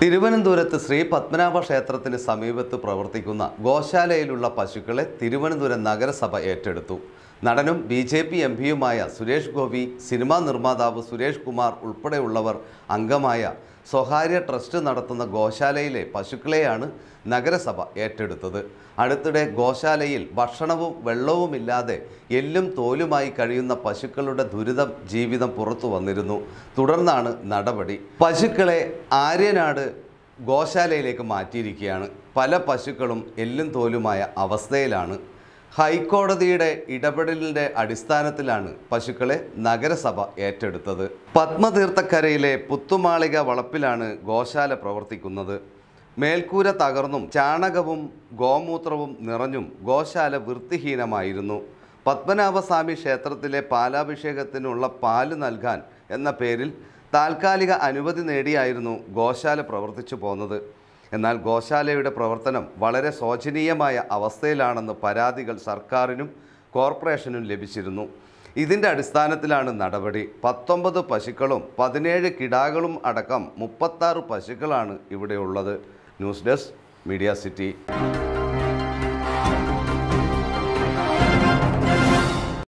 തിരുവനന്തപുരത്ത് ശ്രീ പത്മനാഭ ക്ഷേത്രത്തിന് സമീപത്ത് പ്രവർത്തിക്കുന്ന ഗോശാലയിലുള്ള പശുക്കളെ തിരുവനന്തപുരം നഗരസഭ ഏറ്റെടുത്തു നടനും ബി ജെ പി എം പിയുമായ സുരേഷ് ഗോപി സിനിമാ നിർമ്മാതാവ് സുരേഷ് കുമാർ ഉൾപ്പെടെയുള്ളവർ അംഗമായ സ്വകാര്യ ട്രസ്റ്റ് നടത്തുന്ന ഗോശാലയിലെ പശുക്കളെയാണ് നഗരസഭ ഏറ്റെടുത്തത് അടുത്തിടെ ഗോശാലയിൽ ഭക്ഷണവും വെള്ളവുമില്ലാതെ എല്ലും തോലുമായി കഴിയുന്ന പശുക്കളുടെ ദുരിതം ജീവിതം പുറത്തു വന്നിരുന്നു തുടർന്നാണ് നടപടി പശുക്കളെ ആര്യനാട് ഗോശാലയിലേക്ക് മാറ്റിയിരിക്കുകയാണ് പല പശുക്കളും എല്ലും തോലുമായ അവസ്ഥയിലാണ് ഹൈക്കോടതിയുടെ ഇടപെടലിൻ്റെ അടിസ്ഥാനത്തിലാണ് പശുക്കളെ നഗരസഭ ഏറ്റെടുത്തത് പത്മതീർത്ഥക്കരയിലെ പുത്തുമാളിക വളപ്പിലാണ് ഗോശാല പ്രവർത്തിക്കുന്നത് മേൽക്കൂര തകർന്നും ചാണകവും ഗോമൂത്രവും നിറഞ്ഞും ഗോശാല വൃത്തിഹീനമായിരുന്നു പത്മനാഭസ്വാമി ക്ഷേത്രത്തിലെ പാലാഭിഷേകത്തിനുള്ള പാല് നൽകാൻ എന്ന പേരിൽ താൽക്കാലിക അനുമതി നേടിയായിരുന്നു ഗോശാല പ്രവർത്തിച്ചു പോന്നത് എന്നാൽ ഗോശാലയുടെ പ്രവർത്തനം വളരെ ശോചനീയമായ അവസ്ഥയിലാണെന്ന് പരാതികൾ സർക്കാരിനും കോർപ്പറേഷനും ലഭിച്ചിരുന്നു ഇതിൻ്റെ അടിസ്ഥാനത്തിലാണ് നടപടി പത്തൊമ്പത് പശുക്കളും പതിനേഴ് കിടാകളും അടക്കം മുപ്പത്താറ് പശുക്കളാണ് ഇവിടെയുള്ളത് ന്യൂസ് ഡെസ്ക് മീഡിയ സിറ്റി